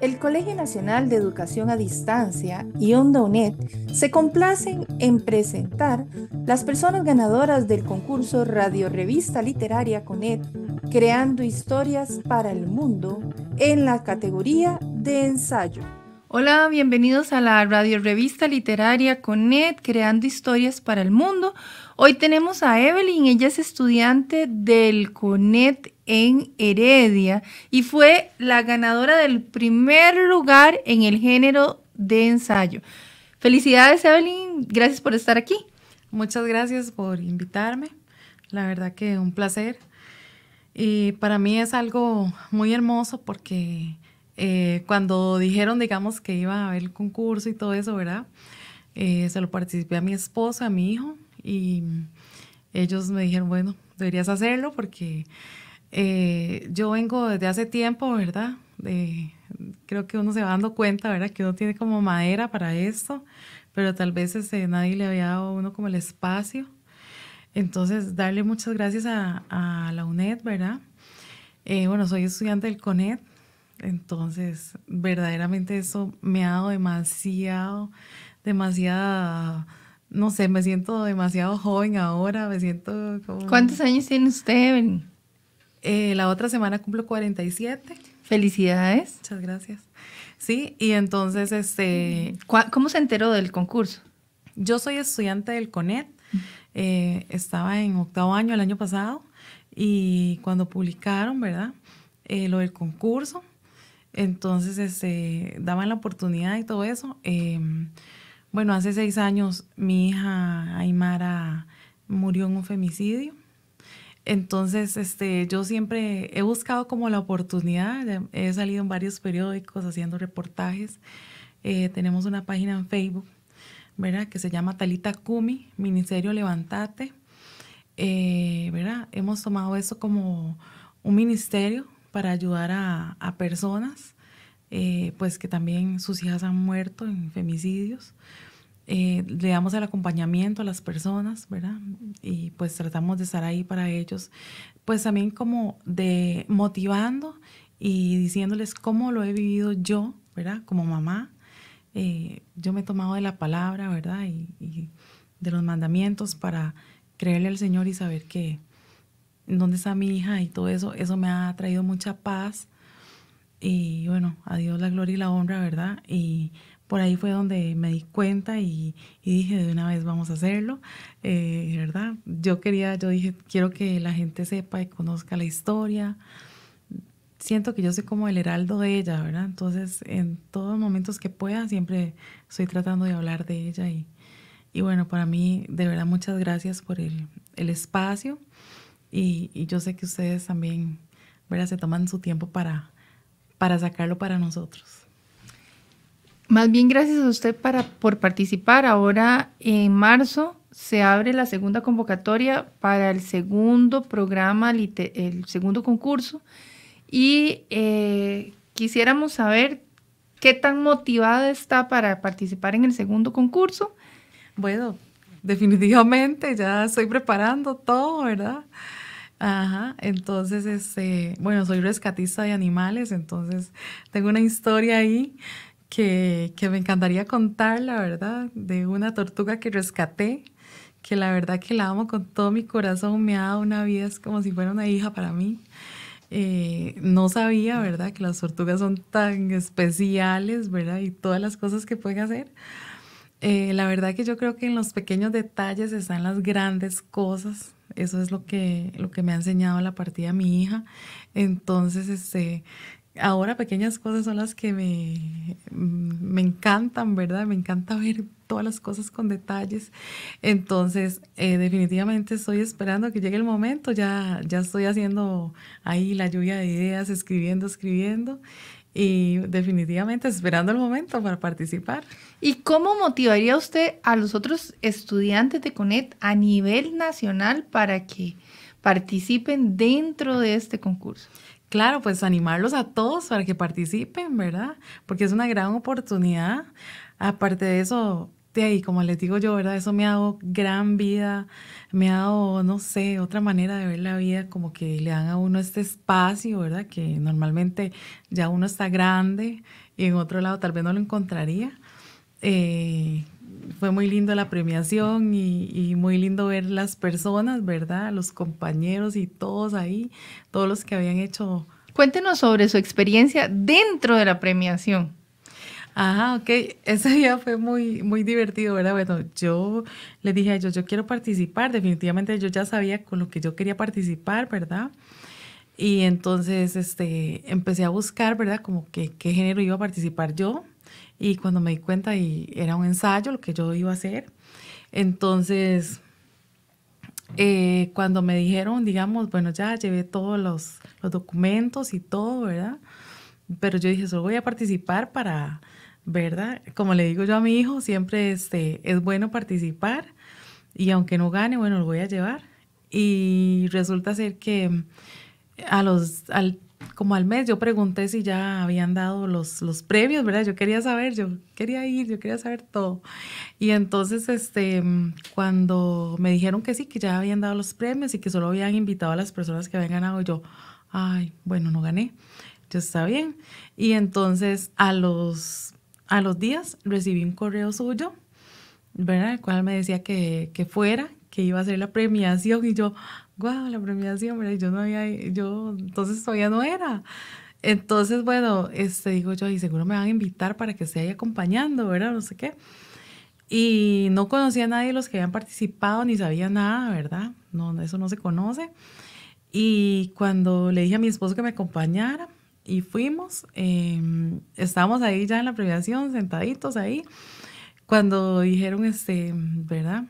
El Colegio Nacional de Educación a Distancia y Onda UNED se complacen en presentar las personas ganadoras del concurso Radio Revista Literaria CONED Creando Historias para el Mundo en la categoría de ensayo. Hola, bienvenidos a la Radio Revista Literaria Conet Creando Historias para el Mundo. Hoy tenemos a Evelyn, ella es estudiante del Conet en Heredia y fue la ganadora del primer lugar en el género de ensayo. Felicidades, Evelyn. Gracias por estar aquí. Muchas gracias por invitarme. La verdad que un placer. Y para mí es algo muy hermoso porque eh, cuando dijeron, digamos, que iba a haber el concurso y todo eso, ¿verdad? Eh, se lo participé a mi esposa, a mi hijo y ellos me dijeron, bueno, deberías hacerlo porque eh, yo vengo desde hace tiempo, ¿verdad? creo que uno se va dando cuenta, ¿verdad? Que uno tiene como madera para esto, pero tal vez ese, nadie le había dado uno como el espacio. Entonces, darle muchas gracias a, la UNED, ¿verdad? Eh, bueno, soy estudiante del CONED entonces verdaderamente eso me ha dado demasiado, demasiada, no sé, me siento demasiado joven ahora, me siento como... ¿Cuántos años tiene usted, eh, la otra semana cumplo 47. Felicidades. Muchas gracias. Sí, y entonces, este... ¿Cómo se enteró del concurso? Yo soy estudiante del CONET. Eh, estaba en octavo año el año pasado y cuando publicaron, ¿verdad? Eh, lo del concurso, entonces este, daban la oportunidad y todo eso. Em, bueno, hace seis años mi hija Aymara murió en un femicidio entonces, este, yo siempre he buscado como la oportunidad, he salido en varios periódicos haciendo reportajes. Eh, tenemos una página en Facebook, ¿verdad? Que se llama Talita Kumi, Ministerio Levantate. Eh, ¿verdad? Hemos tomado eso como un ministerio para ayudar a, personas, eh, pues que también sus hijas han muerto en femicidios. Eh, le damos el acompañamiento a las personas, ¿verdad? Y pues tratamos de estar ahí para ellos, pues también como de motivando y diciéndoles cómo lo he vivido yo, ¿verdad? Como mamá, eh, yo me he tomado de la palabra, ¿verdad? Y, y, de los mandamientos para creerle al Señor y saber que dónde está mi hija y todo eso, eso me ha traído mucha paz. Y bueno, a Dios la gloria y la honra, ¿verdad? Y por ahí fue donde me di cuenta y, dije de una vez vamos a hacerlo, eh, ¿verdad? Yo quería, yo dije, quiero que la gente sepa y conozca la historia. Siento que yo soy como el heraldo de ella, ¿verdad? Entonces, en todos los momentos que pueda, siempre estoy tratando de hablar de ella. Y, bueno, para mí, de verdad, muchas gracias por el, espacio. Y, y, yo sé que ustedes también, ¿verdad? Se toman su tiempo para, para sacarlo para nosotros. Más bien gracias a usted para, por participar. Ahora en marzo se abre la segunda convocatoria para el segundo programa, el segundo concurso. Y eh, quisiéramos saber qué tan motivada está para participar en el segundo concurso. Bueno, definitivamente ya estoy preparando todo, ¿verdad? Ajá, entonces, este, bueno, soy rescatista de animales, entonces tengo una historia ahí que, me encantaría contar, la verdad, de una tortuga que rescaté, que la verdad que la amo con todo mi corazón, me ha dado una vida, es como si fuera una hija para mí. Eh, no sabía, ¿verdad? Que las tortugas son tan especiales, ¿verdad? Y todas las cosas que pueden hacer. Eh, la verdad que yo creo que en los pequeños detalles están las grandes cosas. Eso es lo que, lo que me ha enseñado la partida mi hija. Entonces, este, ahora pequeñas cosas son las que me, mm, me encantan, ¿verdad? Me encanta ver todas las cosas con detalles. Entonces, eh, definitivamente estoy esperando que llegue el momento. Ya, ya estoy haciendo ahí la lluvia de ideas, escribiendo, escribiendo. Y definitivamente esperando el momento para participar. ¿Y cómo motivaría usted a los otros estudiantes de CONET a nivel nacional para que participen dentro de este concurso? Claro, pues animarlos a todos para que participen, ¿verdad? Porque es una gran oportunidad. Aparte de eso, de ahí, como les digo yo, ¿verdad? Eso me ha dado gran vida, me ha dado, no sé, otra manera de ver la vida, como que le dan a uno este espacio, ¿verdad? Que normalmente ya uno está grande y en otro lado tal vez no lo encontraría. Eh, fue muy lindo la premiación y, muy lindo ver las personas, ¿verdad? Los compañeros y todos ahí, todos los que habían hecho. Cuéntenos sobre su experiencia dentro de la premiación. Ajá, ok. Ese día fue muy, muy divertido, ¿verdad? Bueno, yo le dije a ellos, yo quiero participar. Definitivamente yo ya sabía con lo que yo quería participar, ¿verdad? Y entonces este, empecé a buscar, ¿verdad? Como que qué género iba a participar yo. Y cuando me di cuenta y era un ensayo lo que yo iba a hacer, entonces eh, cuando me dijeron, digamos, bueno, ya llevé todos los, los, documentos y todo, ¿verdad? Pero yo dije, solo voy a participar para, ¿verdad? Como le digo yo a mi hijo, siempre este, es bueno participar y aunque no gane, bueno, lo voy a llevar. Y resulta ser que a los, al como al mes yo pregunté si ya habían dado los, los premios ¿verdad? Yo quería saber, yo quería ir, yo quería saber todo. Y entonces, este, cuando me dijeron que sí, que ya habían dado los premios y que solo habían invitado a las personas que habían ganado, yo, ay, bueno, no gané, yo está bien. Y entonces a los, a los días recibí un correo suyo, ¿verdad? El cual me decía que, que fuera, que iba a ser la premiación y yo, wow, la premiación, pero yo no había, yo entonces todavía no era. Entonces, bueno, este, digo yo, y seguro me van a invitar para que esté ahí acompañando, ¿verdad? No sé qué. Y no conocía a nadie de los que habían participado, ni sabía nada, ¿verdad? No, eso no se conoce. Y cuando le dije a mi esposo que me acompañara y fuimos, em, estábamos ahí ya en la premiación, sentaditos ahí, cuando dijeron, este, ¿verdad?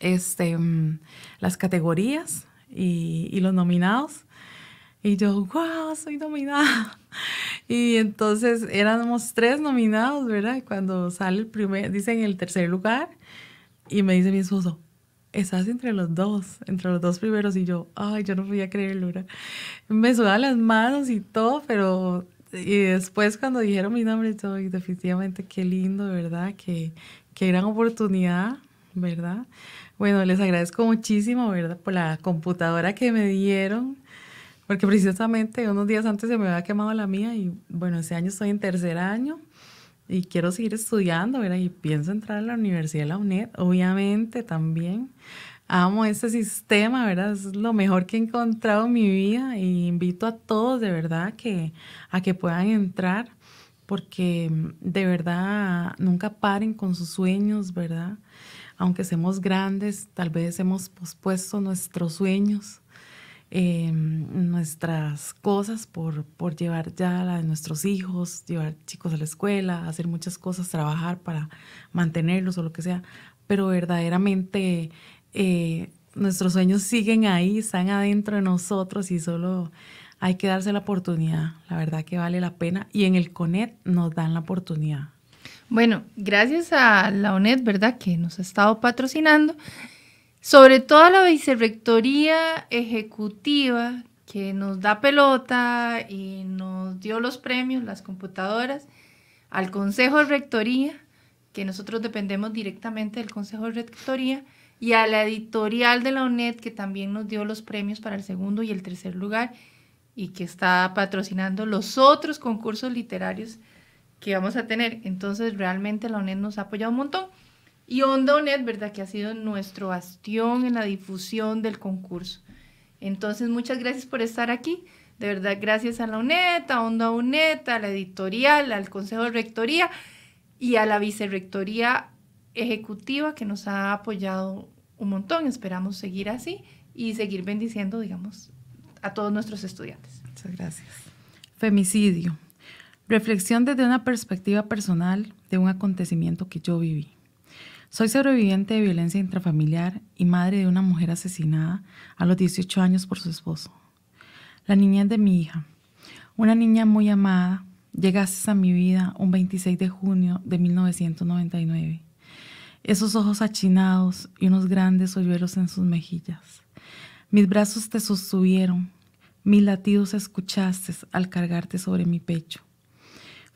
este, mm, las categorías y, los nominados. Y yo, wow, soy nominada. Y entonces éramos tres nominados, ¿verdad? Y cuando sale el primer, dicen el tercer lugar, y me dice mi esposo, estás entre los dos, entre los dos primeros. Y yo, ay, yo no podía creerlo, ¿verdad? Me sudaban las manos y todo, pero. Y después, cuando dijeron mi nombre, yo, definitivamente qué lindo, ¿verdad? Qué, qué gran oportunidad, ¿verdad? Bueno, les agradezco muchísimo, ¿verdad? Por la computadora que me dieron, porque precisamente unos días antes se me había quemado la mía y bueno, ese año estoy en tercer año y quiero seguir estudiando, ¿verdad? Y pienso entrar a la Universidad de la UNED, obviamente también. Amo este sistema, ¿verdad? Es lo mejor que he encontrado en mi vida y invito a todos de verdad que, a que puedan entrar porque de verdad nunca paren con sus sueños, ¿verdad? aunque seamos grandes, tal vez hemos pospuesto nuestros sueños, eh, nuestras cosas por, llevar ya la de nuestros hijos, llevar chicos a la escuela, hacer muchas cosas, trabajar para mantenerlos o lo que sea, pero verdaderamente eh, nuestros sueños siguen ahí, están adentro de nosotros y solo hay que darse la oportunidad. La verdad que vale la pena y en el CONET nos dan la oportunidad. Bueno, gracias a la UNED, ¿verdad?, que nos ha estado patrocinando, sobre todo a la Vicerrectoría Ejecutiva, que nos da pelota y nos dio los premios, las computadoras, al Consejo de Rectoría, que nosotros dependemos directamente del Consejo de Rectoría, y a la editorial de la UNED, que también nos dio los premios para el segundo y el tercer lugar, y que está patrocinando los otros concursos literarios que vamos a tener. Entonces, realmente la UNED nos ha apoyado un montón. Y Onda UNED, ¿verdad? Que ha sido nuestro bastión en la difusión del concurso. Entonces, muchas gracias por estar aquí. De verdad, gracias a la UNED, a Onda UNED, a la editorial, al Consejo de Rectoría y a la Vicerrectoría Ejecutiva que nos ha apoyado un montón. Esperamos seguir así y seguir bendiciendo, digamos, a todos nuestros estudiantes. Muchas gracias. Femicidio. Reflexión desde una perspectiva personal de un acontecimiento que yo viví. Soy sobreviviente de violencia intrafamiliar y madre de una mujer asesinada a los 18 años por su esposo. La es de mi hija, una niña muy amada, llegaste a mi vida un 26 de junio de 1999. Esos ojos achinados y unos grandes hoyuelos en sus mejillas. Mis brazos te sostuvieron, mis latidos escuchaste al cargarte sobre mi pecho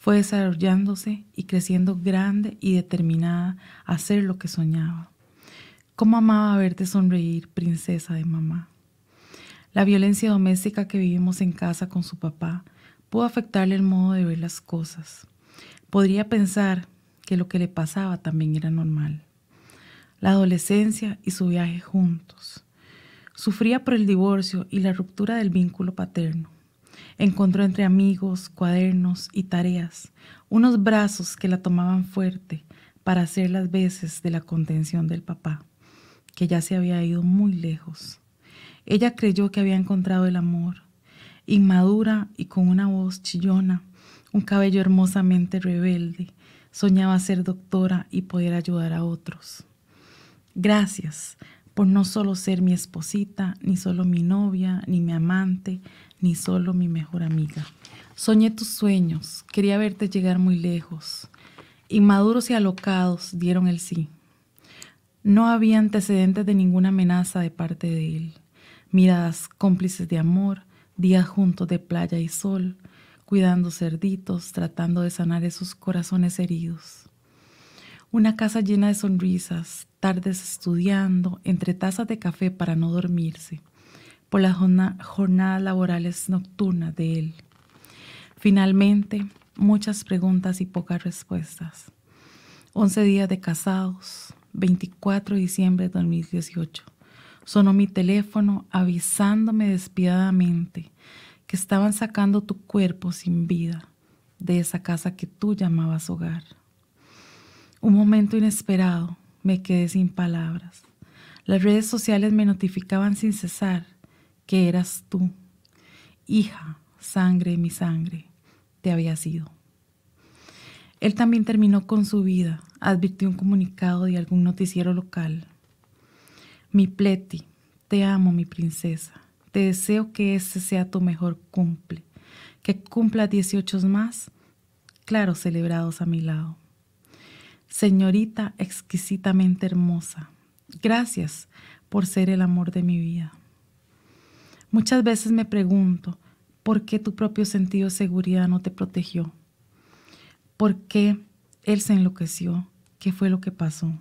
fue desarrollándose y creciendo grande y determinada a hacer lo que soñaba. ¿Cómo amaba verte sonreír, princesa de mamá? La violencia doméstica que vivimos en casa con su papá pudo afectarle el modo de ver las cosas. Podría pensar que lo que le pasaba también era normal. La adolescencia y su viaje juntos. Sufría por el divorcio y la ruptura del vínculo paterno. Encontró entre amigos, cuadernos y tareas unos brazos que la tomaban fuerte para hacer las veces de la contención del papá, que ya se había ido muy lejos. Ella creyó que había encontrado el amor, inmadura y con una voz chillona, un cabello hermosamente rebelde, soñaba ser doctora y poder ayudar a otros. Gracias por no solo ser mi esposita, ni solo mi novia, ni mi amante, ni solo mi mejor amiga. Soñé tus sueños, quería verte llegar muy lejos. Inmaduros y alocados dieron el sí. No había antecedentes de ninguna amenaza de parte de él. Miradas cómplices de amor, días juntos de playa y sol, cuidando cerditos, tratando de sanar esos corazones heridos. Una casa llena de sonrisas, tardes estudiando, entre tazas de café para no dormirse por las jornadas laborales nocturnas de él. Finalmente, muchas preguntas y pocas respuestas. 11 días de casados, 24 de diciembre de 2018. Sonó mi teléfono avisándome despiadamente que estaban sacando tu cuerpo sin vida de esa casa que tú llamabas hogar. Un momento inesperado, me quedé sin palabras. Las redes sociales me notificaban sin cesar que eras tú, hija, sangre, mi sangre, te había sido. Él también terminó con su vida, advirtió un comunicado de algún noticiero local. Mi Pleti, te amo, mi princesa. Te deseo que ese sea tu mejor cumple, que cumpla 18 más, claro, celebrados a mi lado. Señorita exquisitamente hermosa, gracias por ser el amor de mi vida. Muchas veces me pregunto, ¿por qué tu propio sentido de seguridad no te protegió? ¿Por qué él se enloqueció? ¿Qué fue lo que pasó?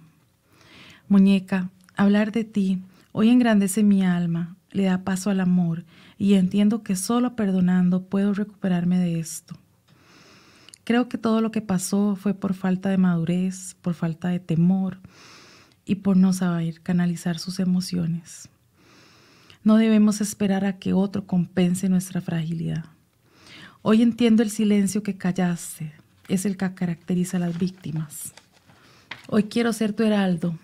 Muñeca, hablar de ti hoy engrandece mi alma, le da paso al amor y entiendo que solo perdonando puedo recuperarme de esto. Creo que todo lo que pasó fue por falta de madurez, por falta de temor y por no saber canalizar sus emociones. No debemos esperar a que otro compense nuestra fragilidad. Hoy entiendo el silencio que callaste, es el que caracteriza a las víctimas. Hoy quiero ser tu heraldo.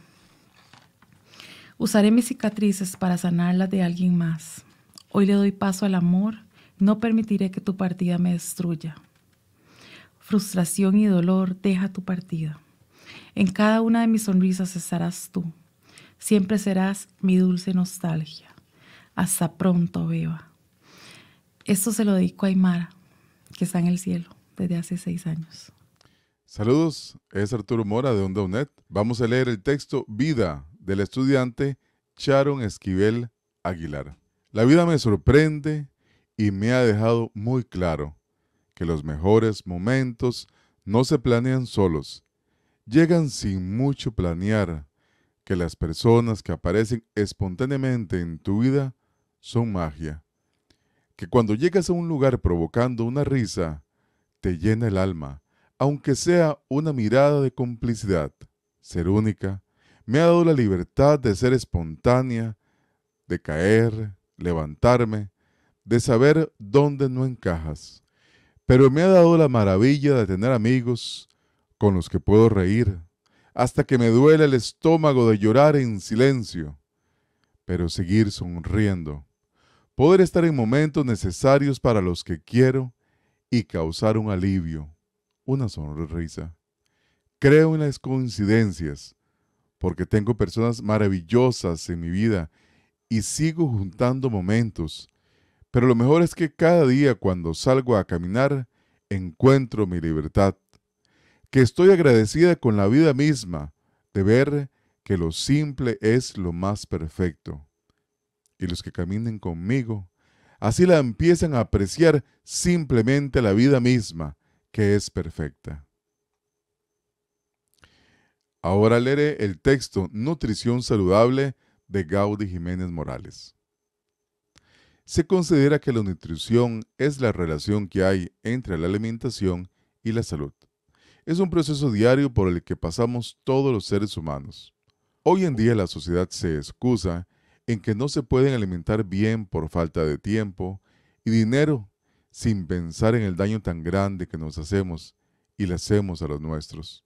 Usaré mis cicatrices para sanarlas de alguien más. Hoy le doy paso al amor, no permitiré que tu partida me destruya. Frustración y dolor, deja tu partida. En cada una de mis sonrisas estarás tú. Siempre serás mi dulce nostalgia. Hasta pronto, viva. Esto se lo dedico a Aymara, que está en el cielo desde hace seis años. Saludos, es Arturo Mora de Onda Vamos a leer el texto Vida del estudiante Sharon Esquivel Aguilar. La vida me sorprende y me ha dejado muy claro que los mejores momentos no se planean solos, llegan sin mucho planear, que las personas que aparecen espontáneamente en tu vida son magia, que cuando llegas a un lugar provocando una risa, te llena el alma, aunque sea una mirada de complicidad. Ser única me ha dado la libertad de ser espontánea, de caer, levantarme, de saber dónde no encajas. Pero me ha dado la maravilla de tener amigos con los que puedo reír, hasta que me duele el estómago de llorar en silencio, pero seguir sonriendo, poder estar en momentos necesarios para los que quiero y causar un alivio, una sonrisa. Creo en las coincidencias, porque tengo personas maravillosas en mi vida y sigo juntando momentos. Pero lo mejor es que cada día cuando salgo a caminar, encuentro mi libertad. Que estoy agradecida con la vida misma de ver que lo simple es lo más perfecto y los que caminen conmigo. Así la empiezan a apreciar simplemente la vida misma, que es perfecta. Ahora leeré el texto Nutrición Saludable de Gaudí Jiménez Morales. Se considera que la nutrición es la relación que hay entre la alimentación y la salud. Es un proceso diario por el que pasamos todos los seres humanos. Hoy en día la sociedad se excusa en que no se pueden alimentar bien por falta de tiempo y dinero sin pensar en el daño tan grande que nos hacemos y le hacemos a los nuestros.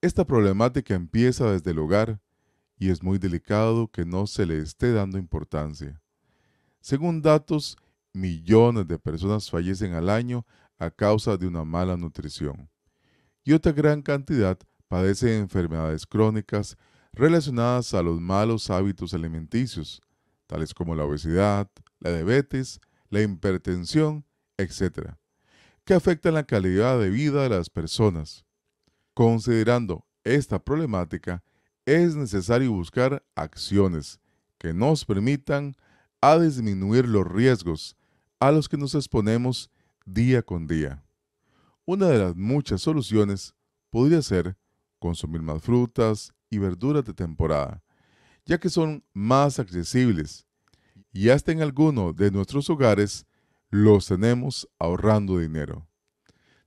Esta problemática empieza desde el hogar y es muy delicado que no se le esté dando importancia. Según datos, millones de personas fallecen al año a causa de una mala nutrición. Y otra gran cantidad padece enfermedades crónicas relacionadas a los malos hábitos alimenticios, tales como la obesidad, la diabetes, la hipertensión, etc., que afectan la calidad de vida de las personas. Considerando esta problemática, es necesario buscar acciones que nos permitan a disminuir los riesgos a los que nos exponemos día con día. Una de las muchas soluciones podría ser consumir más frutas, y verduras de temporada, ya que son más accesibles y hasta en algunos de nuestros hogares los tenemos ahorrando dinero.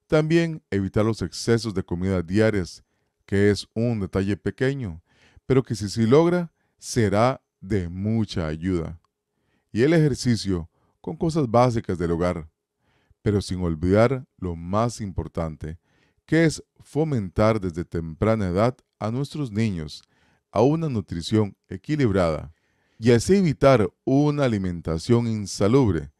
También evitar los excesos de comida diarias, que es un detalle pequeño, pero que si se logra será de mucha ayuda. Y el ejercicio con cosas básicas del hogar, pero sin olvidar lo más importante, que es fomentar desde temprana edad a nuestros niños a una nutrición equilibrada y así evitar una alimentación insalubre.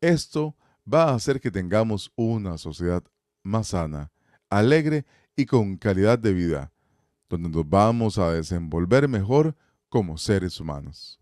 Esto va a hacer que tengamos una sociedad más sana, alegre y con calidad de vida, donde nos vamos a desenvolver mejor como seres humanos.